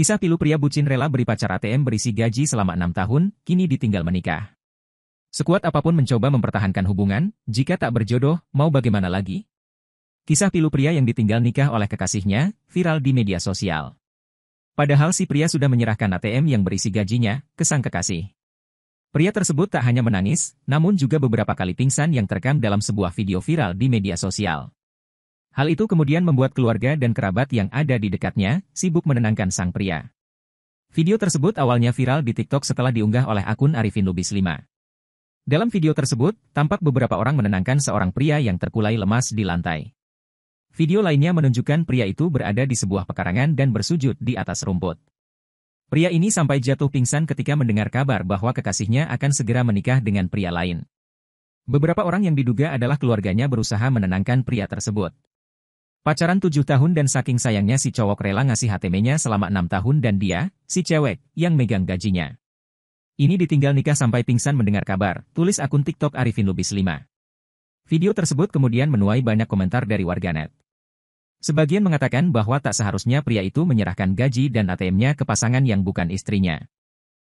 Kisah pilu pria bucin rela beri pacar ATM berisi gaji selama enam tahun, kini ditinggal menikah. Sekuat apapun mencoba mempertahankan hubungan, jika tak berjodoh, mau bagaimana lagi? Kisah pilu pria yang ditinggal nikah oleh kekasihnya, viral di media sosial. Padahal si pria sudah menyerahkan ATM yang berisi gajinya ke sang kekasih. Pria tersebut tak hanya menangis, namun juga beberapa kali pingsan yang terekam dalam sebuah video viral di media sosial. Hal itu kemudian membuat keluarga dan kerabat yang ada di dekatnya sibuk menenangkan sang pria. Video tersebut awalnya viral di TikTok setelah diunggah oleh akun Arifin Lubis 5. Dalam video tersebut, tampak beberapa orang menenangkan seorang pria yang terkulai lemas di lantai. Video lainnya menunjukkan pria itu berada di sebuah pekarangan dan bersujud di atas rumput. Pria ini sampai jatuh pingsan ketika mendengar kabar bahwa kekasihnya akan segera menikah dengan pria lain. Beberapa orang yang diduga adalah keluarganya berusaha menenangkan pria tersebut. Pacaran tujuh tahun dan saking sayangnya si cowok rela ngasih HTM-nya selama enam tahun dan dia, si cewek, yang megang gajinya. Ini ditinggal nikah sampai pingsan mendengar kabar, tulis akun TikTok Arifin Lubis 5. Video tersebut kemudian menuai banyak komentar dari warganet. Sebagian mengatakan bahwa tak seharusnya pria itu menyerahkan gaji dan ATM-nya ke pasangan yang bukan istrinya.